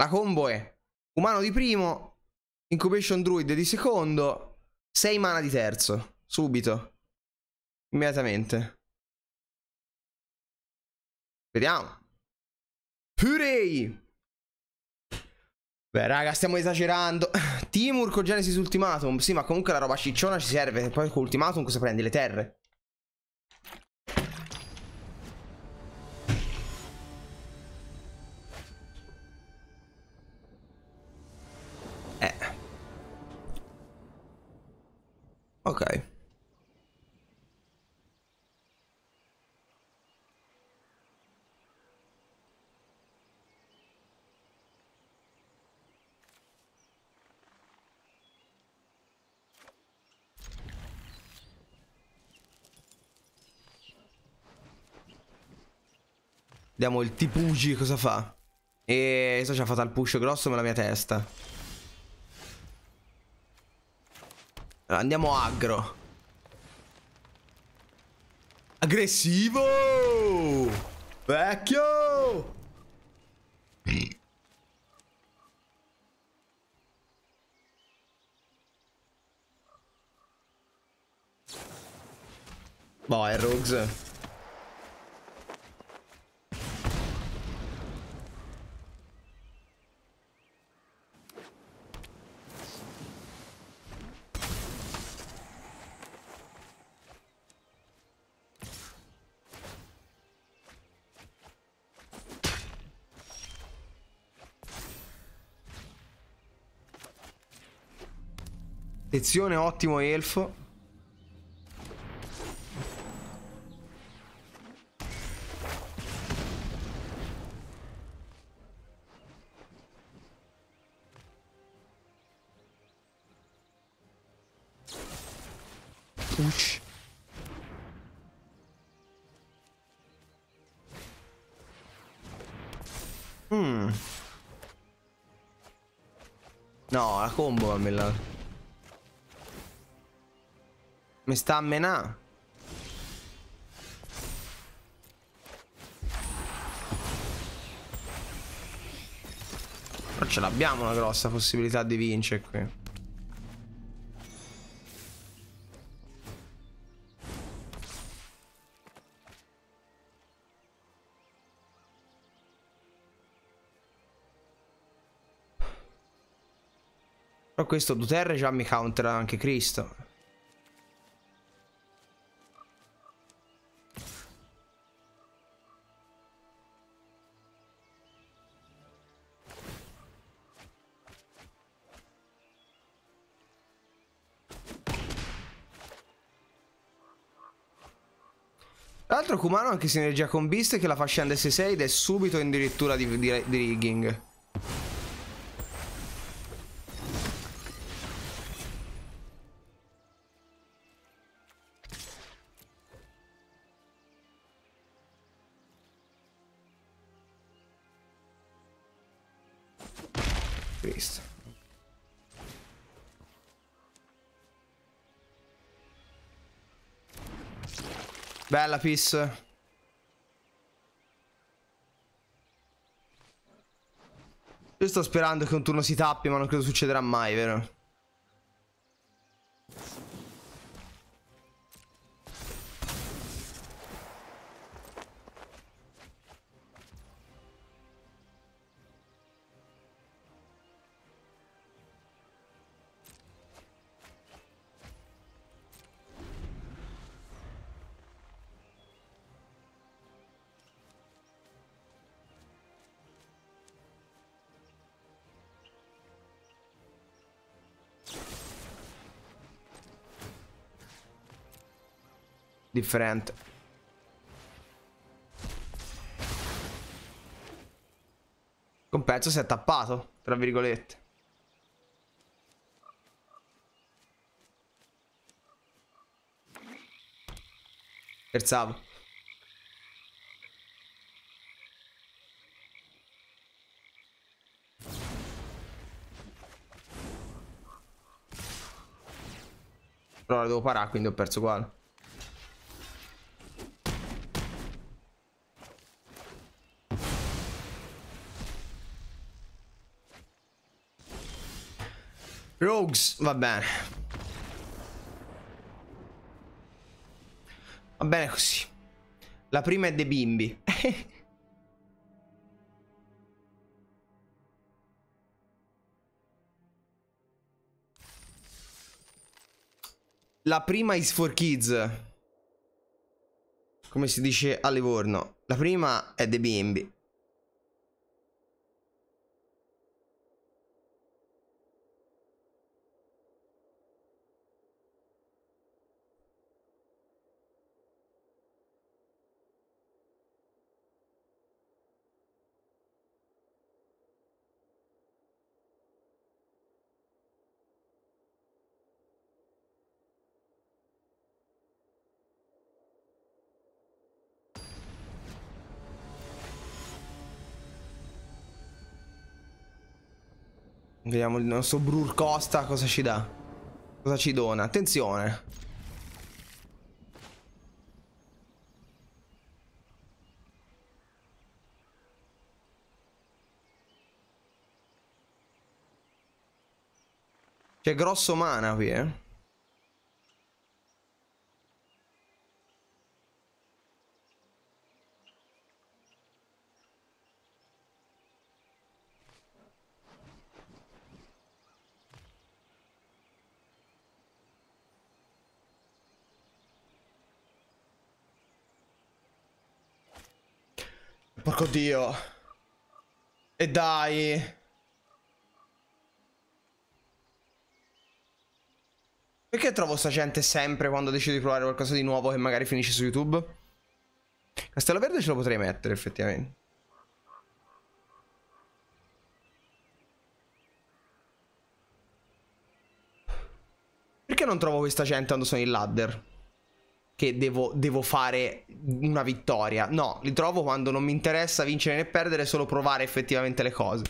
La combo è umano di primo, incubation druid di secondo, 6 mana di terzo, subito, immediatamente. Vediamo. Purei! Beh, raga, stiamo esagerando. Timur con Genesis Ultimatum. Sì, ma comunque la roba cicciona ci serve. Poi con Ultimatum cosa prendi? Le terre. Vediamo il Tipugi cosa fa. E questo ci ha fatto il push grosso nella mia testa. Allora, andiamo aggro. Aggressivo! Vecchio! Boh, è Rogues. Protezione ottimo elfo. Mi sta a menà. Però ce l'abbiamo una grossa possibilità di vincere qui. Però questo Duterre già mi countera anche Cristo. l'altro Kumano ha anche sinergia con Beast che la fa scendere 6 ed è subito in dirittura di, di, di rigging. Bella Piss Io sto sperando che un turno si tappi, ma non credo succederà mai, vero? differente. Un pezzo si è tappato, tra virgolette. Scherzavo. Però la devo parare, quindi ho perso uguale. Rogues, va bene. Va bene così. La prima è dei bimbi. La prima is for kids. Come si dice a Livorno. La prima è dei bimbi. Vediamo il nostro Brur Costa cosa ci dà. Cosa ci dona. Attenzione. C'è grosso mana qui, eh. Porco dio. E dai. Perché trovo sta gente sempre quando decido di provare qualcosa di nuovo che magari finisce su YouTube? Castello Verde ce lo potrei mettere effettivamente. Perché non trovo questa gente quando sono in ladder? che devo, devo, fare una vittoria. No, li trovo quando non mi interessa vincere né perdere, solo provare effettivamente le cose.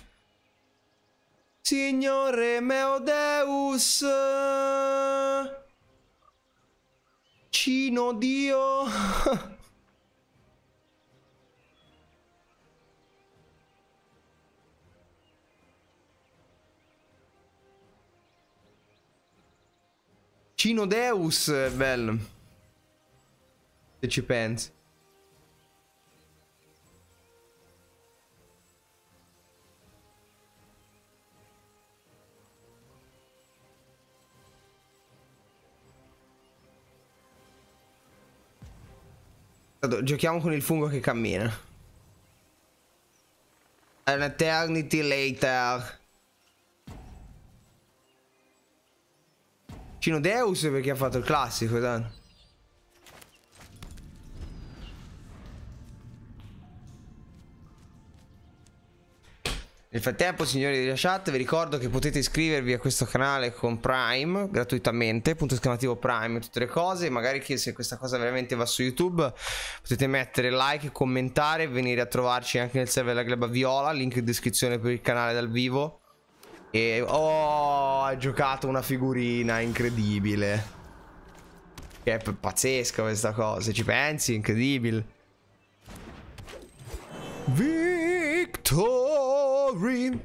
Signore meo Deus, Cino Dio. Cino Deus, bello. Se ci pensi. Giochiamo con il fungo che cammina. An eternity later. Cino Deus perché ha fatto il classico, Dan. Nel frattempo, signori della chat, vi ricordo che potete iscrivervi a questo canale con Prime gratuitamente, punto esclamativo Prime, tutte le cose. Magari che se questa cosa veramente va su YouTube, potete mettere like, commentare, venire a trovarci anche nel server della Gleba Viola, link in descrizione per il canale dal vivo. E oh, ha giocato una figurina incredibile. Che è pazzesca questa cosa, ci pensi? Incredibile. Via! Victory!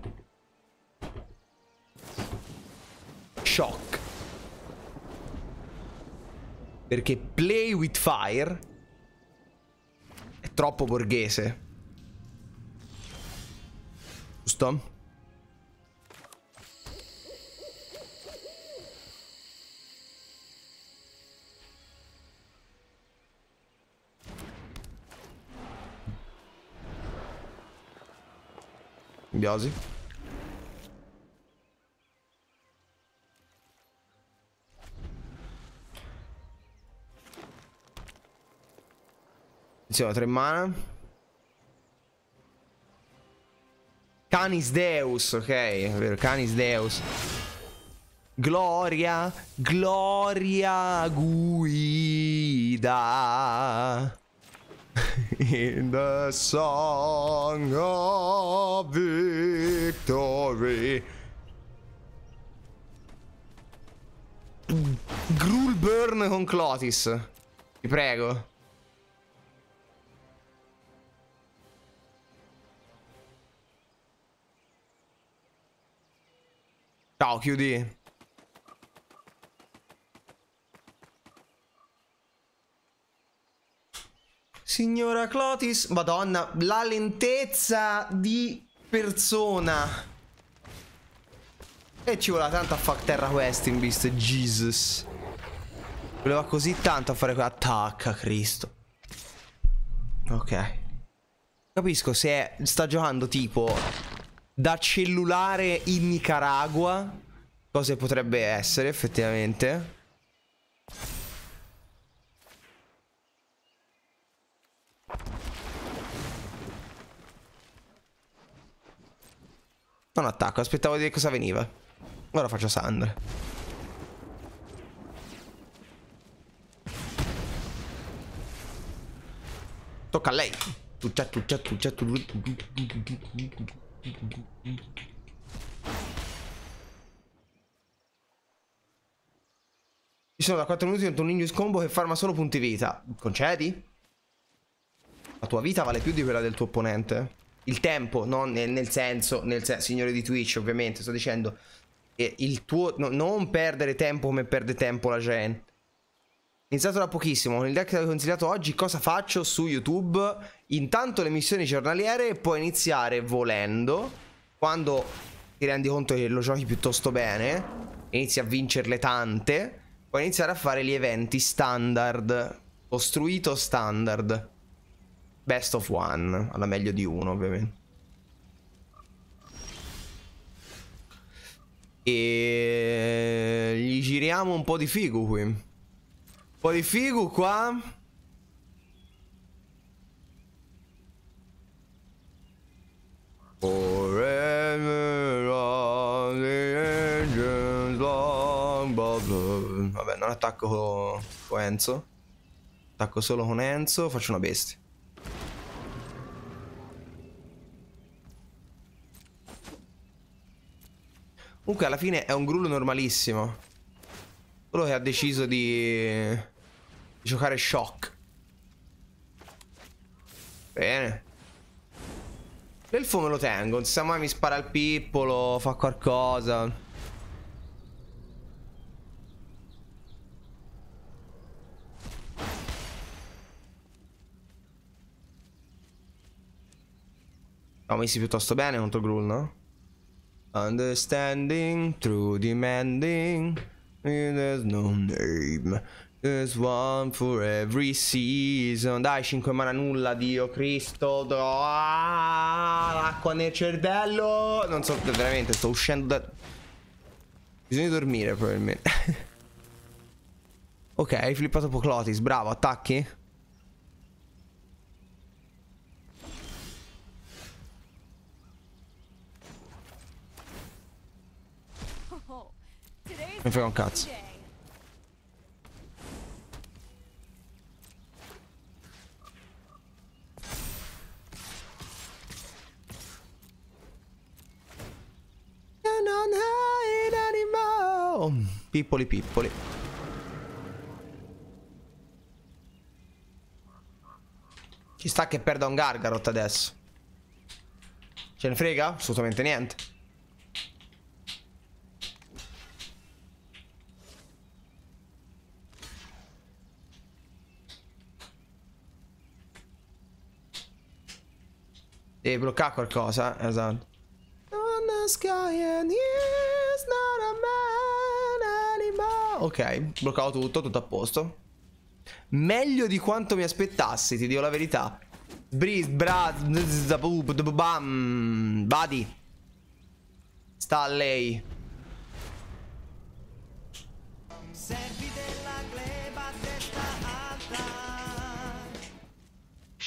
Shock. Perché Play with Fire è troppo borghese. Giusto? Biosi. Attenzione, tre mana. Canis Deus, ok, è vero, Canis Deus. Gloria, gloria guida. In the song of victory. Grulburn con Clotis. Ti prego. Ciao, chiudi. Signora Clotis, madonna, la lentezza di persona. E ci vuole tanto a far terra questi in vista, Jesus. Voleva così tanto a fare quell'attacca, Cristo. Ok. Capisco se sta giocando tipo da cellulare in Nicaragua, cosa potrebbe essere effettivamente. Non attacco, aspettavo di vedere cosa veniva. Ora faccio Sandra. Tocca a lei. Cioè, cioè, cioè, Ci sono da 4 minuti contro un Igneous Combo che farma solo punti vita. Concedi? La tua vita vale più di quella del tuo opponente il tempo, non nel, nel, senso, nel sen signore di Twitch ovviamente, sto dicendo, eh, il tuo, no, non perdere tempo come perde tempo la gente. Iniziato da pochissimo, con il deck che ti avevo consigliato oggi, cosa faccio su YouTube? Intanto le missioni giornaliere puoi iniziare volendo, quando ti rendi conto che lo giochi piuttosto bene, inizi a vincerle tante, puoi iniziare a fare gli eventi standard, costruito standard best of one, alla meglio di uno ovviamente. E gli giriamo un po' di figu qui. Un po' di figu qua. Vabbè, non attacco con Enzo. Attacco solo con Enzo, faccio una bestia. Comunque alla fine è un grullo normalissimo. Solo che ha deciso di... di giocare shock. Bene. L'elfo me lo tengo, non sa mai mi spara il pippolo, fa qualcosa. No, messi piuttosto bene contro Gruul, no? Understanding through demanding. There's no name. There's one for every season. Dai, 5 mana nulla, Dio Cristo. l'acqua nel cervello. Non so, veramente, sto uscendo da... Bisogna dormire, probabilmente. ok, hai flippato Poclotis. Bravo, attacchi. Mi frega un cazzo. Pippoli pippoli. Ci sta che perda un Gargarot adesso. Ce ne frega? Assolutamente niente. Devi bloccare qualcosa, eh, esatto. Ok, bloccavo tutto, tutto a posto. Meglio di quanto mi aspettassi, ti dico la verità. Breeze, bra, bam, badi. Sta a lei.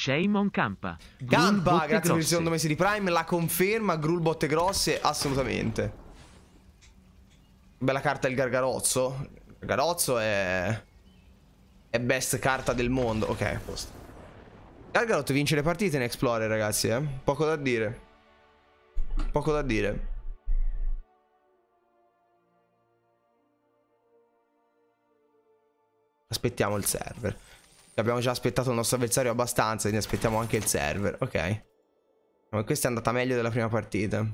Shame Campa. Campa, grazie per il secondo mese di Prime. La conferma, Grul botte grosse, assolutamente. Bella carta il Gargarozzo. Il Gargarozzo è... È best carta del mondo. Ok, posto. Gargarozzo vince le partite in Explorer, ragazzi, eh. Poco da dire. Poco da dire. Aspettiamo il server. Abbiamo già aspettato il nostro avversario abbastanza, quindi aspettiamo anche il server, ok. Ma questa è andata meglio della prima partita.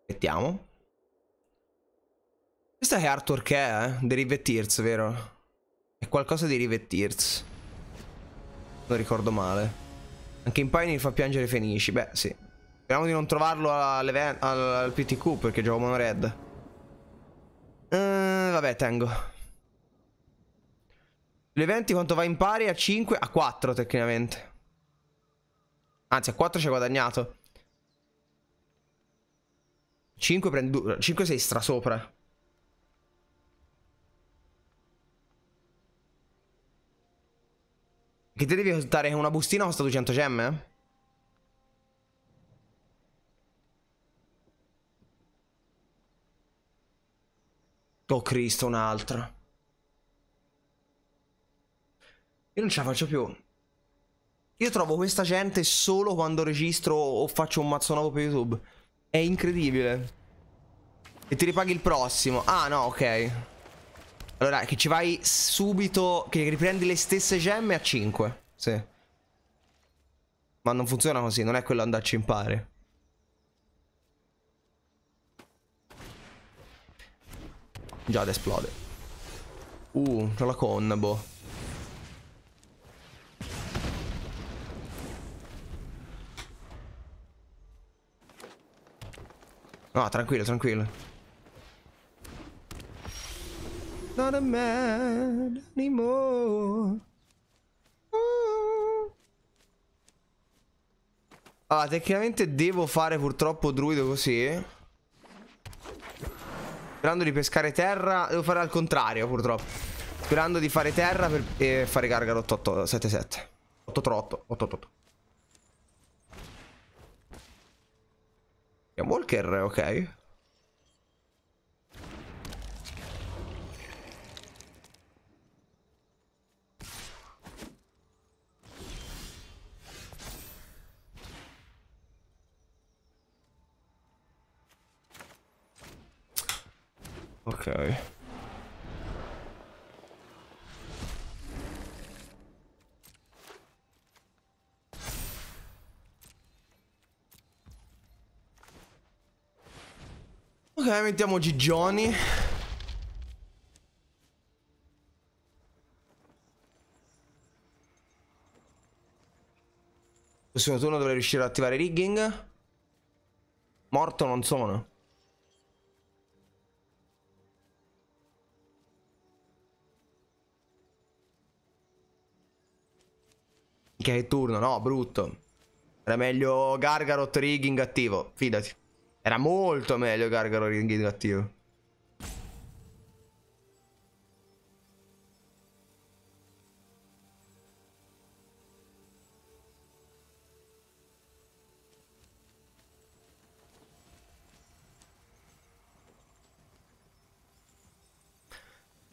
Aspettiamo. Questa è Arthur che è, eh? The Rivet Tears, vero? È qualcosa di Rivet Tears. Non ricordo male. Anche in Pioneer fa piangere Fenici, beh sì. Speriamo di non trovarlo al, al PTQ perché gioco mono red. Ehm, vabbè, tengo. Gli quanto va in pari? A 5? A 4 tecnicamente. Anzi, a 4 ci ha guadagnato. 5 prendo 5 sei strasopra. Che te devi contare una bustina costa 200 gemme? Eh? Oh Cristo, un'altra. Io non ce la faccio più. Io trovo questa gente solo quando registro o faccio un mazzo nuovo per YouTube. È incredibile. E ti ripaghi il prossimo. Ah, no, ok. Allora, che ci vai subito, che riprendi le stesse gemme a 5. Sì. Ma non funziona così, non è quello andarci in pari. Giada esplode. Uh, c'ho la con, boh. No, ah, tranquillo, tranquillo. Not a man anymore. Allora, ah, tecnicamente devo fare purtroppo druido così. Sperando di pescare terra Devo fare al contrario purtroppo Sperando di fare terra per eh, fare Gargaro 877 838 888 Walker, ok Ok. Ok, mettiamo Gigioni. Questo turno dovrei riuscire ad attivare rigging. Morto non sono. Che è turno, no, brutto. Era meglio Gargarot Rigging attivo, fidati. Era molto meglio Gargarot Rigging attivo.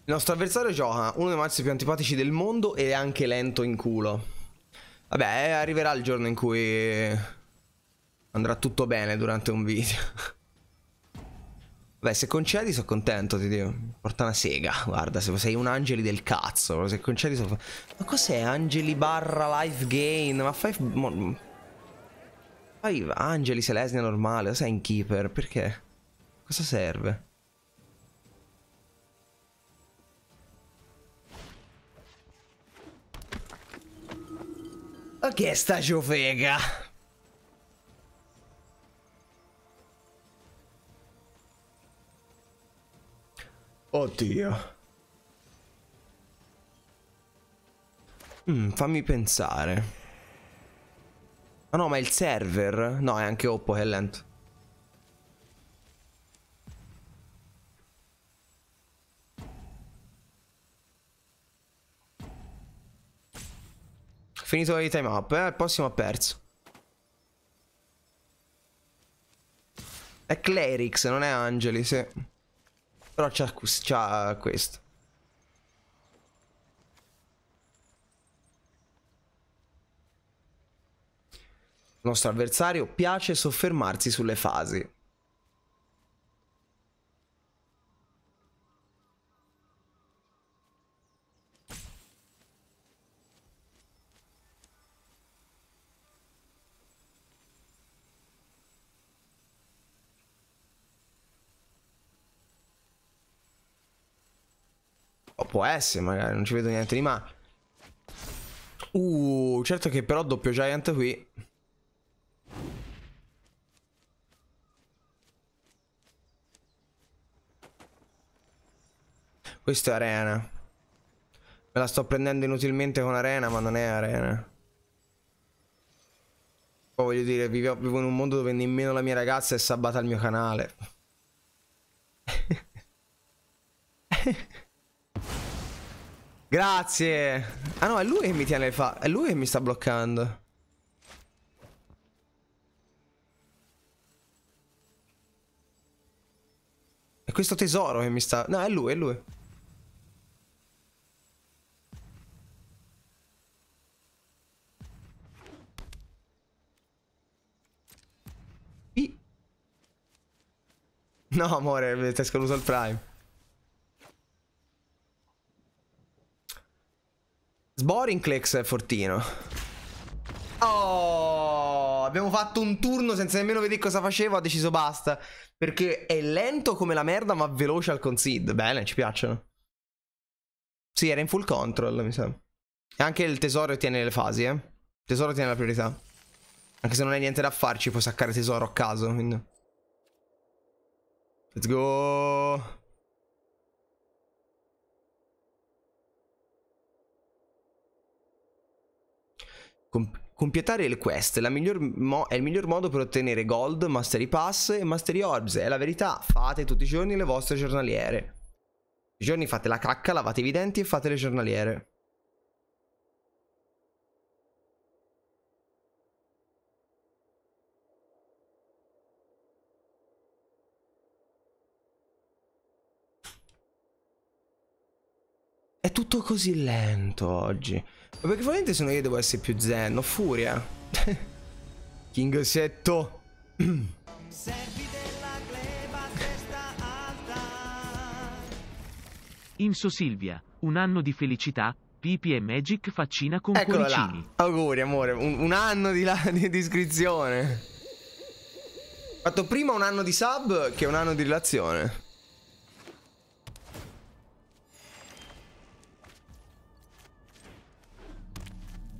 Il nostro avversario gioca uno dei mazzi più antipatici del mondo ed è anche lento in culo. Vabbè, eh, arriverà il giorno in cui andrà tutto bene durante un video. Vabbè, se concedi sono contento, ti dico. Porta una sega, guarda, se sei un angeli del cazzo. Se concedi sono... Ma cos'è angeli barra life gain? Ma fai... Fai angeli Selesnia normale, lo sai in keeper, perché? Cosa serve? Ma che è sta ciofega? Oddio. Mm, fammi pensare. Ah no, ma il server? No, è anche Oppo Helland. Finito i time up, eh? Il prossimo ha perso. È Clerix non è Angeli, sì. Eh. Però c'ha questo. Il nostro avversario piace soffermarsi sulle fasi. Può essere, magari, non ci vedo niente di male. Uh, certo che però doppio Giant qui. Questa è arena. Me la sto prendendo inutilmente con arena, ma non è arena. Poi voglio dire, vivo, vivo in un mondo dove nemmeno la mia ragazza è sabata al mio canale. Grazie. Ah no, è lui che mi tiene fa. È lui che mi sta bloccando. È questo tesoro che mi sta... No, è lui, è lui. No, amore, ti è escluso il prime. Sborinclex è eh, fortino. Oh, abbiamo fatto un turno senza nemmeno vedere cosa facevo. Ho deciso basta. Perché è lento come la merda, ma veloce al concede. Bene, ci piacciono. Sì, era in full control, mi sa. E anche il tesoro tiene le fasi, eh. Il tesoro tiene la priorità. Anche se non hai niente da farci, puoi saccare tesoro a caso. Quindi. Let's go. Comp- completare le quest mo- è il miglior modo per ottenere gold, mastery pass e mastery orbs. È la verità, fate tutti i giorni le vostre giornaliere. Tutti i giorni fate la cacca, lavatevi i denti e fate le giornaliere. È tutto così lento oggi. Ma perché probabilmente se no io devo essere più zen, ho furia. King Kingosetto. Inso Silvia, un anno di felicità, Pipi e Magic faccina con Eccolo cuoricini. Là. Auguri amore, un, un anno di, là, di iscrizione. Ho fatto prima un anno di sub che un anno di relazione.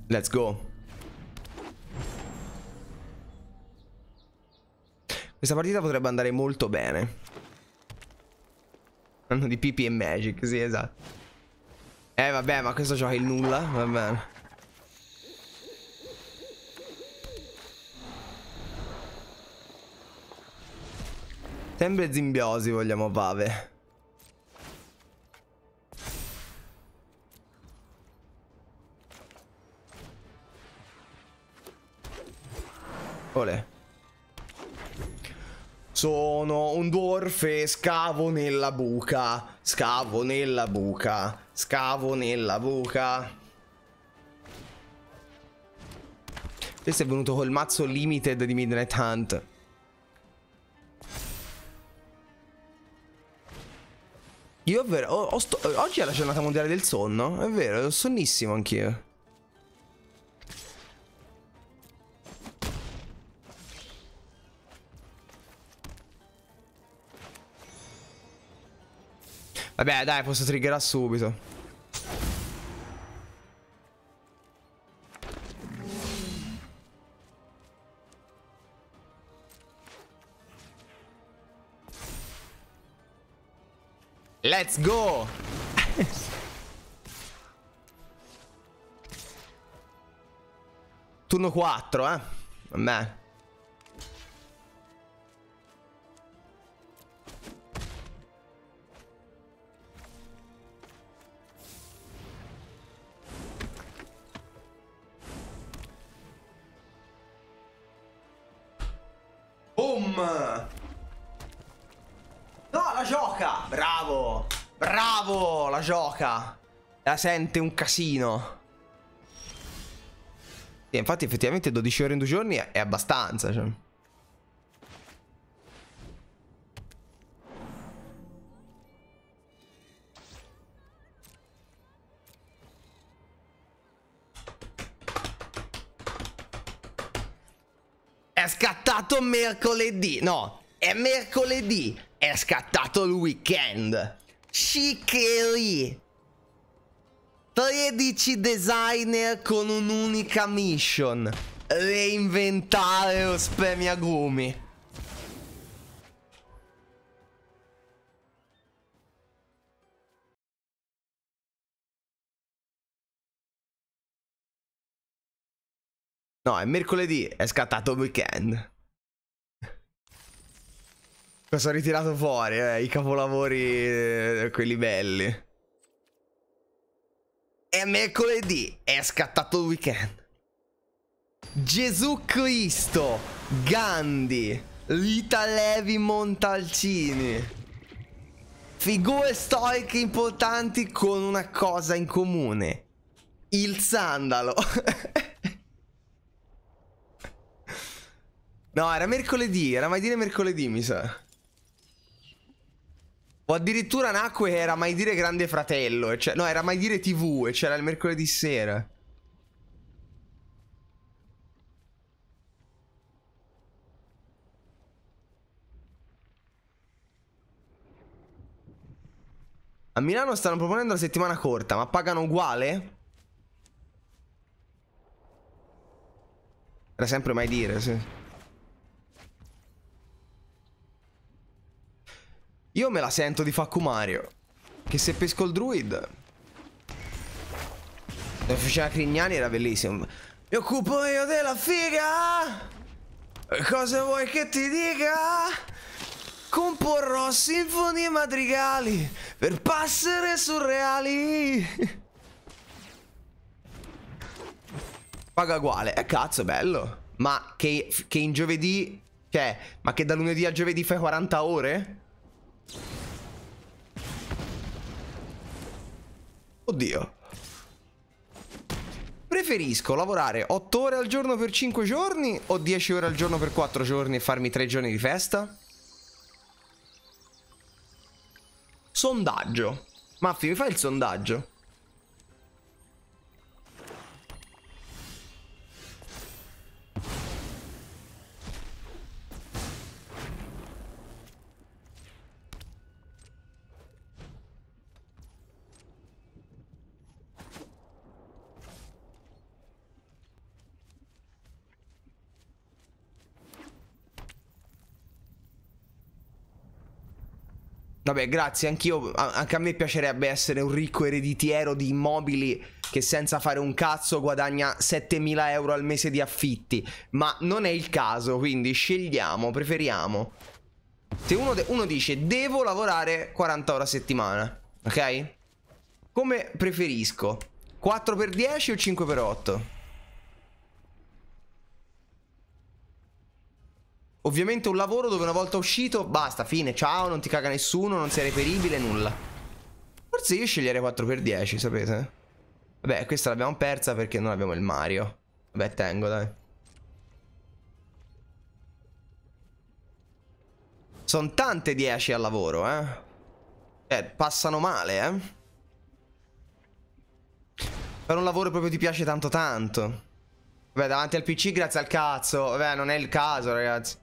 Let's go. Questa partita potrebbe andare molto bene. Hanno di PP e Magic, sì, esatto. Eh, vabbè, ma questo gioca il nulla, va bene. Sempre zimbiosi vogliamo Vave. Olè. Sono un dwarf e scavo nella buca. Scavo nella buca. Scavo nella buca. Questo è venuto col mazzo limited di Midnight Hunt. Io ho, ho oggi è la giornata mondiale del sonno, è vero, sono sonnissimo anch'io. Vabbè, dai, posso triggerare subito. Let's go! Turno 4, eh? Vabbè. sente un casino. E infatti effettivamente 12 ore in due giorni è abbastanza. Cioè. È scattato mercoledì. No, è mercoledì. È scattato il weekend. Sciccherie. 13 designer con un'unica mission. Reinventare lo spremiagumi. No, è mercoledì, è scattato il weekend. Cosa sono ritirato fuori, eh, i capolavori, eh, quelli belli. È mercoledì, è scattato il weekend. Gesù Cristo, Gandhi, Rita Levi Montalcini. Figure storiche importanti con una cosa in comune. Il sandalo. no, era mercoledì, era mai dire mercoledì, mi sa. O addirittura nacque era mai dire Grande Fratello, cioè, no, era mai dire TV e c'era il mercoledì sera. A Milano stanno proponendo la settimana corta, ma pagano uguale? Era sempre mai dire, sì. Io me la sento di Mario. Che se pesco il druid... Dove faceva Crignani era bellissimo. Mi occupo io della figa! Cosa vuoi che ti dica? Comporrò sinfonie madrigali per passere surreali. Paga uguale. E eh, cazzo, bello. Ma che, che in giovedì... Cioè, ma che da lunedì a giovedì fai 40 ore? Oddio. Preferisco lavorare 8 ore al giorno per 5 giorni o 10 ore al giorno per 4 giorni e farmi 3 giorni di festa? Sondaggio. Maffi, mi fai il sondaggio? Vabbè, grazie, anch'io, anche a me piacerebbe essere un ricco ereditiero di immobili che senza fare un cazzo guadagna 7.000 euro al mese di affitti, ma non è il caso, quindi scegliamo, preferiamo. Se uno, uno dice devo lavorare 40 ore a settimana, ok? Come preferisco? 4x10 o 5x8? Ovviamente un lavoro dove una volta uscito, basta, fine, ciao, non ti caga nessuno, non sei reperibile, nulla. Forse io sceglierei 4x10, sapete? Vabbè, questa l'abbiamo persa perché non abbiamo il Mario. Vabbè, tengo, dai. Sono tante 10 al lavoro, eh. Cioè, passano male, eh. Per un lavoro proprio ti piace tanto tanto. Vabbè, davanti al PC, grazie al cazzo. Vabbè, non è il caso, ragazzi.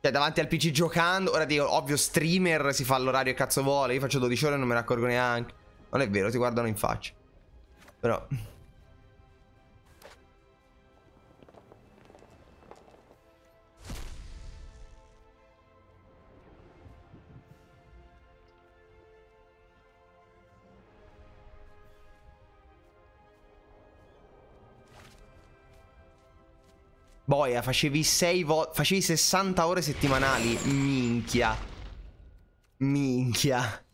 Cioè, davanti al PC giocando. Ora dico, ovvio, streamer si fa l'orario che cazzo vuole. Io faccio 12 ore e non me ne accorgo neanche. Non è vero, ti guardano in faccia. Però. Boia, facevi, facevi 60 ore settimanali. Minchia. Minchia.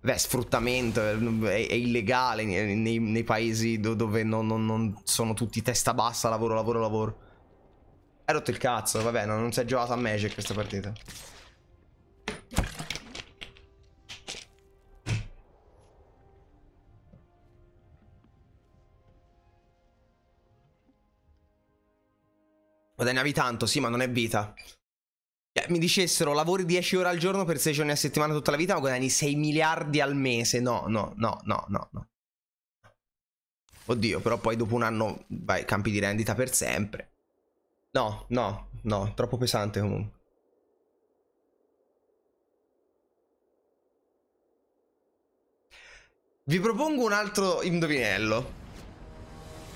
Beh, sfruttamento eh, è, è illegale nei, nei, nei paesi do, dove non, non, non, sono tutti testa bassa, lavoro, lavoro, lavoro. Hai rotto il cazzo, vabbè, non, non si è giocato a Magic questa partita. Guadagnavi tanto, sì, ma non è vita. Cioè, mi dicessero lavori 10 ore al giorno per 6 giorni a settimana tutta la vita, ma guadagni 6 miliardi al mese. No, no, no, no, no, no. Oddio, però poi dopo un anno vai campi di rendita per sempre. No, no, no, troppo pesante comunque. Vi propongo un altro indovinello.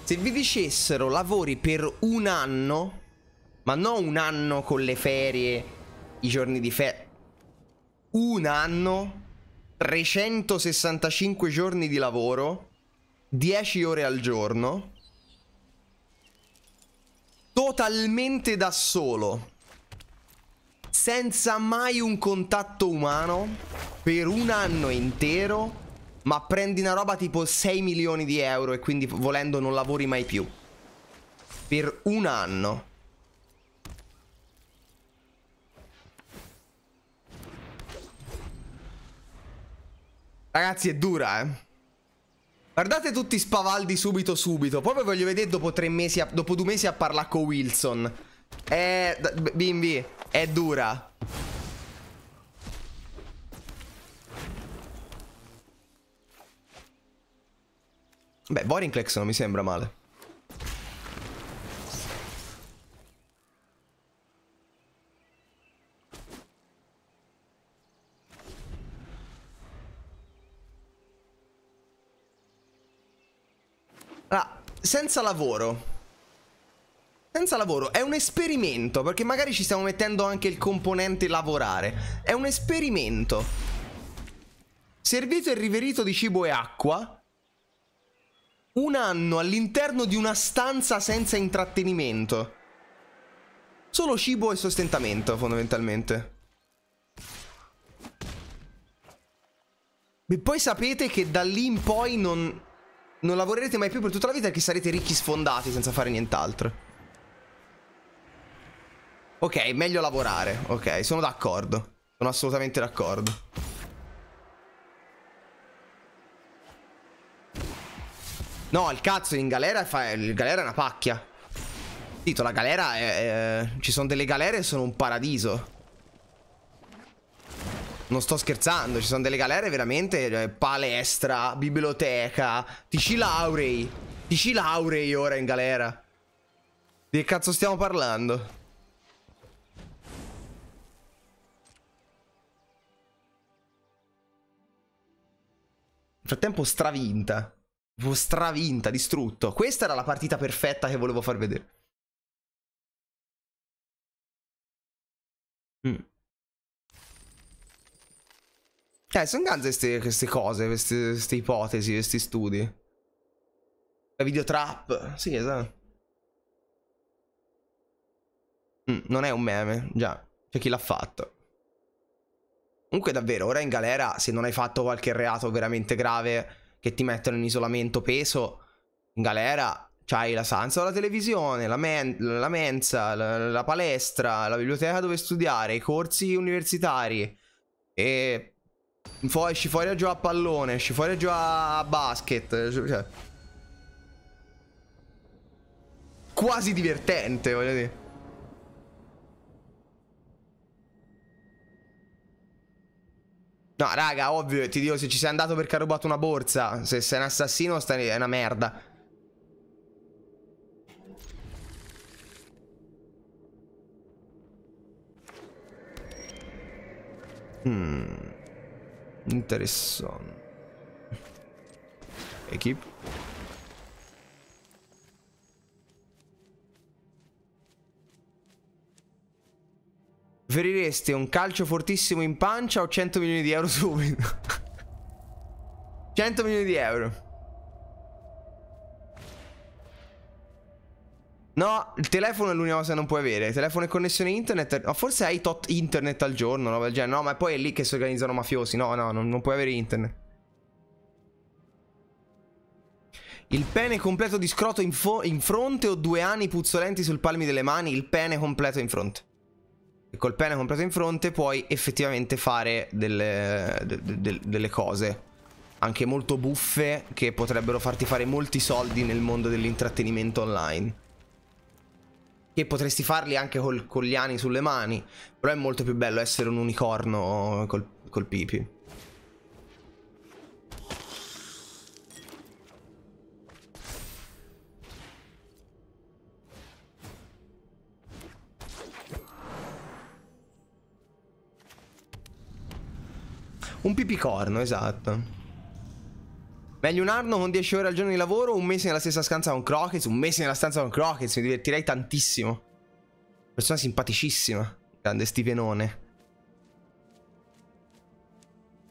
Se vi dicessero lavori per un anno ma non un anno con le ferie, i giorni di ferie. Un anno, 365 giorni di lavoro, 10 ore al giorno. Totalmente da solo. Senza mai un contatto umano. Per un anno intero. Ma prendi una roba tipo 6 milioni di euro e quindi volendo non lavori mai più. Per un anno. Ragazzi, è dura, eh. Guardate tutti spavaldi subito subito. Proprio voglio vedere dopo tre mesi, a, dopo due mesi a parlare con Wilson. Eh, bimbi, è dura. Beh, Boring Clex non mi sembra male. senza lavoro. Senza lavoro è un esperimento, perché magari ci stiamo mettendo anche il componente lavorare. È un esperimento. Servito e riverito di cibo e acqua. Un anno all'interno di una stanza senza intrattenimento. Solo cibo e sostentamento, fondamentalmente. E poi sapete che da lì in poi non non lavorerete mai più per tutta la vita perché sarete ricchi sfondati senza fare nient'altro. Ok, meglio lavorare. Ok, sono d'accordo. Sono assolutamente d'accordo. No, il cazzo, in galera, fa... in galera è una pacchia. Dito, la galera è... Ci sono delle galere e sono un paradiso. Non sto scherzando, ci sono delle galere veramente eh, palestra, biblioteca. Ti ci laurei. Ti ci laurei ora in galera. Di che cazzo stiamo parlando? Nel frattempo stravinta. Stravinta, distrutto. Questa era la partita perfetta che volevo far vedere. Mm. Eh, cioè, sono ganze queste, queste cose, queste, queste ipotesi, questi studi. La videotrap, sì, esatto. Mm, non è un meme, già, c'è chi l'ha fatto. Comunque davvero, ora in galera, se non hai fatto qualche reato veramente grave che ti mettono in isolamento peso, in galera c'hai la stanza della televisione, la, men la mensa, la, la palestra, la biblioteca dove studiare, i corsi universitari e Fu esci fuori a giocare a pallone, esci fuori a giocare a basket. Eh, cioè. Quasi divertente, voglio dire. No, raga, ovvio, ti dico, se ci sei andato perché ha rubato una borsa, se sei un assassino stai... è una merda. Hmm. Interessante. Equip. Preferireste un calcio fortissimo in pancia o 100 milioni di euro subito? 100 milioni di euro. No, il telefono è l'unica cosa che non puoi avere. Il telefono e connessione internet. Ma forse hai tot internet al giorno, no? Del No, ma poi è lì che si organizzano mafiosi. No, no, non, non puoi avere internet. Il pene completo di scroto in, in, fronte o due anni puzzolenti sul palmi delle mani? Il pene completo in fronte. E col pene completo in fronte puoi effettivamente fare delle, de, de, delle cose. Anche molto buffe che potrebbero farti fare molti soldi nel mondo dell'intrattenimento online che potresti farli anche col, con gli ani sulle mani, però è molto più bello essere un unicorno col, col pipi. Un pipicorno, esatto. Meglio un anno con 10 ore al giorno di lavoro, un mese nella stessa stanza con Crockett, un mese nella stanza con Crockett, mi divertirei tantissimo. Persona simpaticissima, grande stipenone.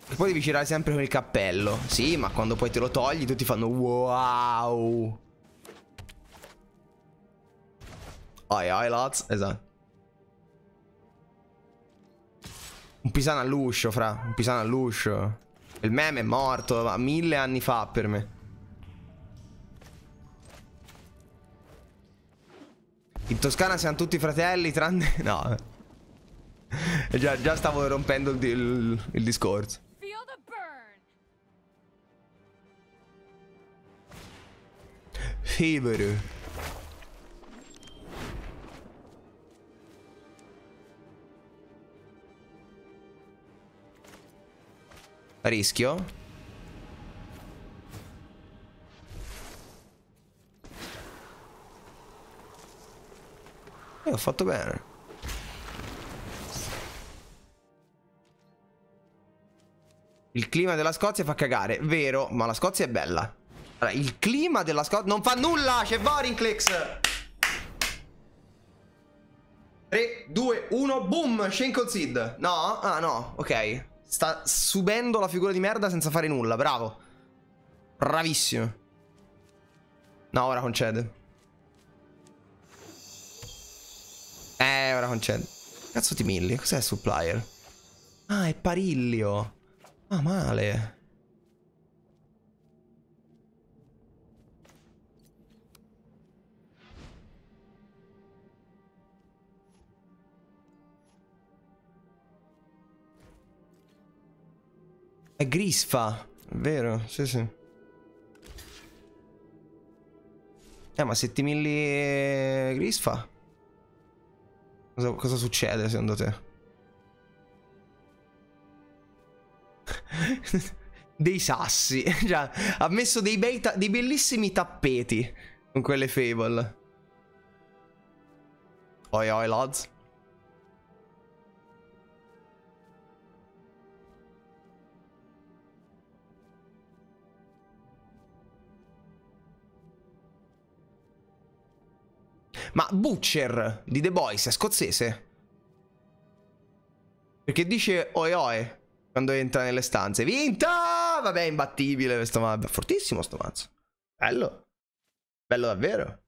E poi devi girare sempre con il cappello. Sì, ma quando poi te lo togli tutti fanno wow. Ai ai lots esatto. Un pisano all'uscio, fra. Un pisano all'uscio. Il meme è morto mille anni fa per me. In Toscana siamo tutti fratelli tranne... No. già, già, stavo rompendo il, il, il discorso. Fever. Rischio. E eh, ho fatto bene. Il clima della Scozia fa cagare, vero, ma la Scozia è bella. Allora, il clima della Scozia non fa nulla, c'è Vorinclex. 3, 2, 1, boom, Shenko Seed. No? Ah no, ok. Sta subendo la figura di merda senza fare nulla, bravo. Bravissimo. No, ora concede. Eh, ora concede. Cazzo ti milli, cos'è supplier? Ah, è Parillio. Ah, male. È Grisfa, vero? Sì, sì. Eh, ma 7000 ti eh, Grisfa? Cosa, cosa succede secondo te? dei sassi. Già, ha messo dei, bei dei bellissimi tappeti con quelle Fable. Oi oi lads. Ma Butcher di The Boys è scozzese? Perché dice oe oe quando entra nelle stanze. Vinta! Vabbè, imbattibile questo mazzo. Fortissimo sto mazzo. Bello. Bello davvero.